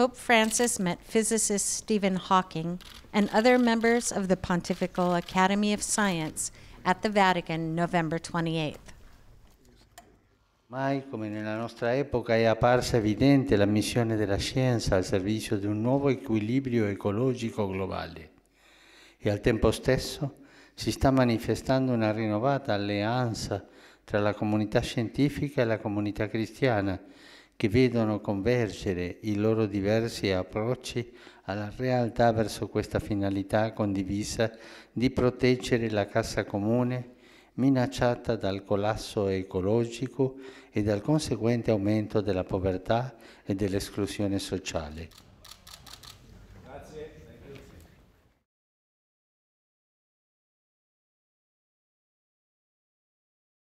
Pope Francis met physicist Stephen Hawking and other members of the Pontifical Academy of Science at the Vatican November 28th. Mai come nella nostra epoca è apparsa evidente la missione della scienza al servizio di un nuovo equilibrio ecologico globale e al tempo stesso si sta manifestando una rinnovata alleanza tra la comunità scientifica e la comunità cristiana che vedono convergere i loro diversi approcci alla realtà verso questa finalità condivisa di proteggere la cassa comune minacciata dal collasso ecologico e dal conseguente aumento della povertà e dell'esclusione sociale.